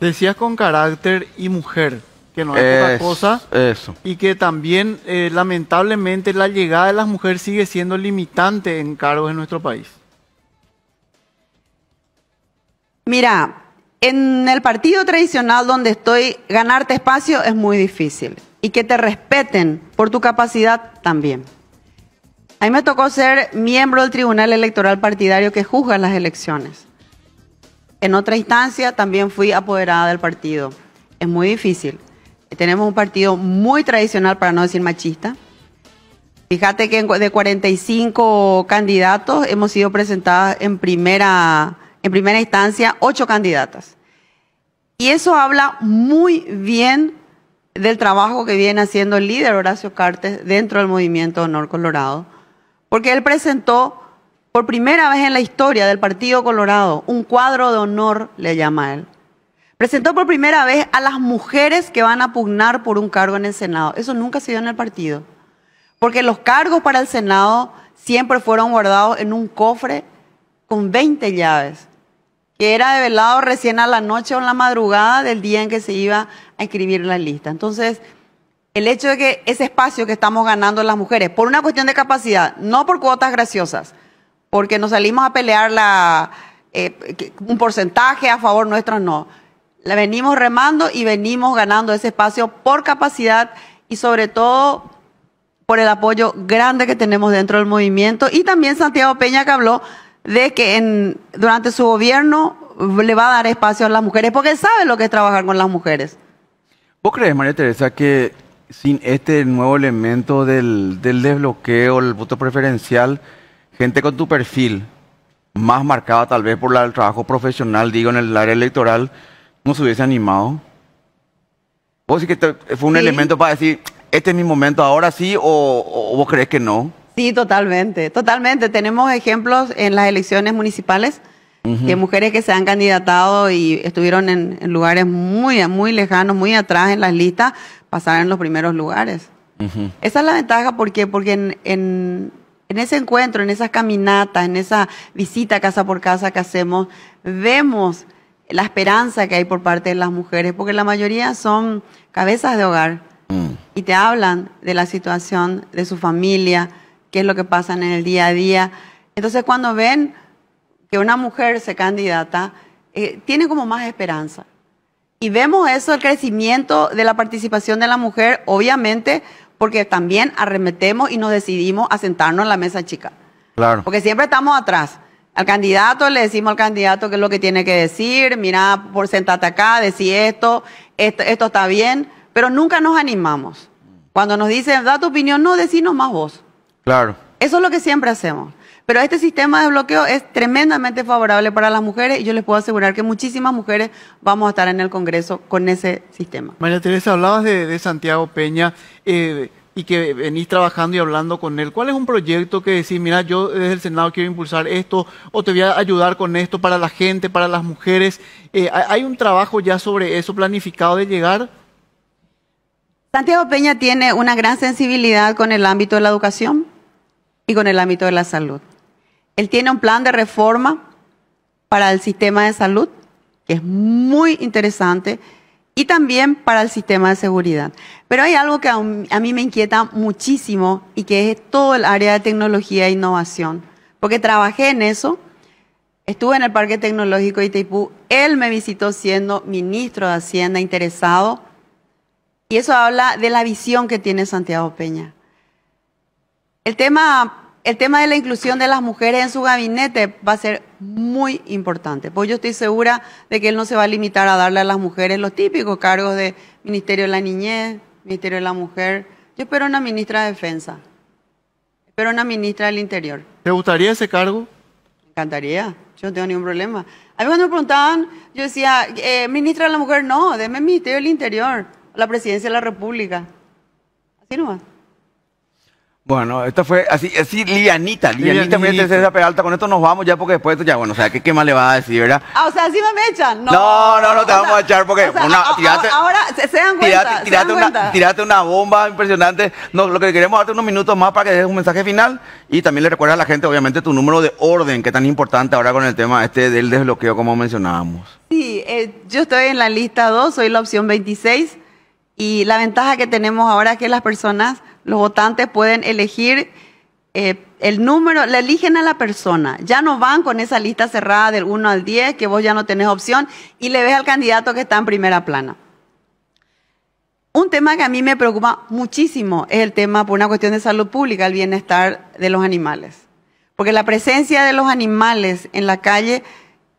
Decías con carácter y mujer, que no es, otra cosa. Eso. Y que también, eh, lamentablemente, la llegada de las mujeres sigue siendo limitante en cargos en nuestro país. Mira, en el partido tradicional donde estoy, ganarte espacio es muy difícil. Y que te respeten por tu capacidad también. A mí me tocó ser miembro del Tribunal Electoral Partidario que juzga las elecciones. En otra instancia también fui apoderada del partido. Es muy difícil. Tenemos un partido muy tradicional, para no decir machista. Fíjate que de 45 candidatos hemos sido presentadas en primera, en primera instancia ocho candidatas. Y eso habla muy bien del trabajo que viene haciendo el líder Horacio Cartes dentro del movimiento Honor Colorado, porque él presentó por primera vez en la historia del Partido Colorado, un cuadro de honor le llama él. Presentó por primera vez a las mujeres que van a pugnar por un cargo en el Senado. Eso nunca se dio en el partido. Porque los cargos para el Senado siempre fueron guardados en un cofre con 20 llaves, que era develado recién a la noche o en la madrugada del día en que se iba a escribir la lista. Entonces, el hecho de que ese espacio que estamos ganando las mujeres, por una cuestión de capacidad, no por cuotas graciosas, porque nos salimos a pelear la, eh, un porcentaje a favor nuestro, no. La venimos remando y venimos ganando ese espacio por capacidad y sobre todo por el apoyo grande que tenemos dentro del movimiento. Y también Santiago Peña que habló de que en, durante su gobierno le va a dar espacio a las mujeres, porque sabe lo que es trabajar con las mujeres. ¿Vos crees, María Teresa, que sin este nuevo elemento del, del desbloqueo, el voto preferencial, gente con tu perfil, más marcada tal vez por el trabajo profesional, digo, en el área electoral, ¿cómo se hubiese animado? ¿Vos sí que fue un elemento para decir, este es mi momento ahora sí o, vos crees que no? Sí, totalmente, totalmente. Tenemos ejemplos en las elecciones municipales de mujeres que se han candidatado y estuvieron en, lugares muy, muy lejanos, muy atrás en las listas, pasaron en los primeros lugares. Esa es la ventaja porque, porque en en ese encuentro, en esas caminatas, en esa visita casa por casa que hacemos, vemos la esperanza que hay por parte de las mujeres, porque la mayoría son cabezas de hogar mm. y te hablan de la situación de su familia, qué es lo que pasa en el día a día. Entonces cuando ven que una mujer se candidata, eh, tiene como más esperanza. Y vemos eso, el crecimiento de la participación de la mujer, obviamente porque también arremetemos y nos decidimos a sentarnos en la mesa chica. Claro. Porque siempre estamos atrás. Al candidato le decimos al candidato qué es lo que tiene que decir, mira, por sentarte acá, decí esto, esto, está bien, pero nunca nos animamos. Cuando nos dicen, da tu opinión, no, decinos más vos. Claro. Eso es lo que siempre hacemos. Pero este sistema de bloqueo es tremendamente favorable para las mujeres y yo les puedo asegurar que muchísimas mujeres vamos a estar en el Congreso con ese sistema. María Teresa, hablabas de, Santiago Peña. Eh, y que venís trabajando y hablando con él. ¿Cuál es un proyecto que decís, mira, yo desde el Senado quiero impulsar esto o te voy a ayudar con esto para la gente, para las mujeres? Eh, ¿Hay un trabajo ya sobre eso planificado de llegar? Santiago Peña tiene una gran sensibilidad con el ámbito de la educación y con el ámbito de la salud. Él tiene un plan de reforma para el sistema de salud, que es muy interesante, y también para el sistema de seguridad. Pero hay algo que a mí me inquieta muchísimo y que es todo el área de tecnología e innovación, porque trabajé en eso. Estuve en el Parque Tecnológico de Itaipú, él me visitó siendo ministro de Hacienda interesado, y eso habla de la visión que tiene Santiago Peña. El tema el tema de la inclusión de las mujeres en su gabinete va a ser muy importante, pues yo estoy segura de que él no se va a limitar a darle a las mujeres los típicos cargos de Ministerio de la Niñez, Ministerio de la Mujer. Yo espero una ministra de Defensa, espero una ministra del Interior. ¿Te gustaría ese cargo? Me encantaría, yo no tengo ningún problema. A mí cuando me preguntaban, yo decía, eh, ministra de la Mujer, no, deme Ministerio del Interior, la Presidencia de la República. Así va? Bueno, esto fue así, así lianita, livianita, fue esa este Peralta, con esto nos vamos ya porque después ya, bueno, o sea, ¿qué, más le vas a decir, verdad? Ah, o sea, así me echan, no. No, no, te vamos a echar porque una, ahora, cuenta, una, bomba impresionante, no, lo que queremos darte unos minutos más para que dejes un mensaje final y también le recuerda a la gente, obviamente, tu número de orden, que es tan importante ahora con el tema este del desbloqueo como mencionábamos. Sí, eh, yo estoy en la lista 2, soy la opción 26 y la ventaja que tenemos ahora es que las personas los votantes pueden elegir eh, el número, le eligen a la persona. Ya no van con esa lista cerrada del 1 al 10, que vos ya no tenés opción, y le ves al candidato que está en primera plana. Un tema que a mí me preocupa muchísimo es el tema por una cuestión de salud pública, el bienestar de los animales. Porque la presencia de los animales en la calle,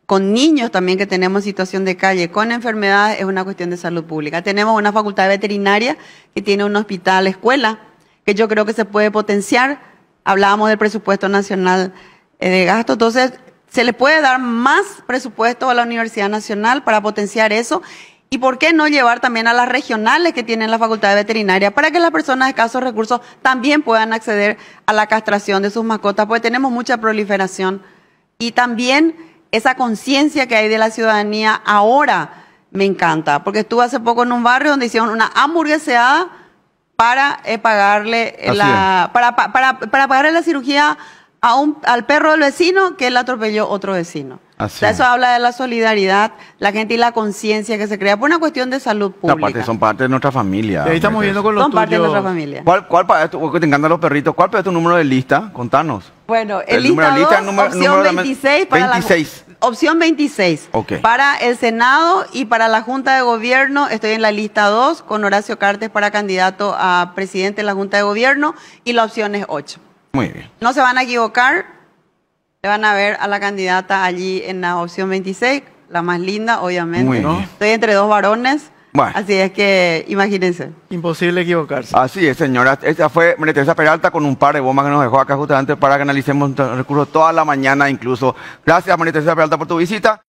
con niños también que tenemos situación de calle, con enfermedades, es una cuestión de salud pública. Tenemos una facultad veterinaria que tiene un hospital, escuela, que yo creo que se puede potenciar. Hablábamos del presupuesto nacional eh, de gasto, entonces se le puede dar más presupuesto a la Universidad Nacional para potenciar eso. ¿Y por qué no llevar también a las regionales que tienen la facultad de veterinaria para que las personas de escasos recursos también puedan acceder a la castración de sus mascotas? Porque tenemos mucha proliferación. Y también esa conciencia que hay de la ciudadanía ahora me encanta. Porque estuve hace poco en un barrio donde hicieron una hamburgueseada para eh, pagarle la para, para, para pagarle la cirugía a un, al perro del vecino que él atropelló otro vecino. O sea, eso habla de la solidaridad, la gente y la conciencia que se crea por una cuestión de salud pública. son parte de nuestra familia. ahí estamos viendo pues. con los Son parte de nuestra familia. ¿Cuál, cuál para esto? te encantan los perritos. ¿Cuál para tu número de lista? Contanos. Bueno, el, número de lista, número, 26 para La opción 26. Para el Senado y para la Junta de Gobierno estoy en la lista 2 con Horacio Cartes para candidato a presidente de la Junta de Gobierno y la opción es 8. Muy bien. No se van a equivocar, le van a ver a la candidata allí en la opción 26, la más linda, obviamente. Muy bien. Estoy entre dos varones. Así es que imagínense. Imposible equivocarse. Así es, señora. Esta fue María Peralta con un par de bombas que nos dejó acá justamente para que analicemos recursos toda la mañana incluso. Gracias, María Peralta, por tu visita.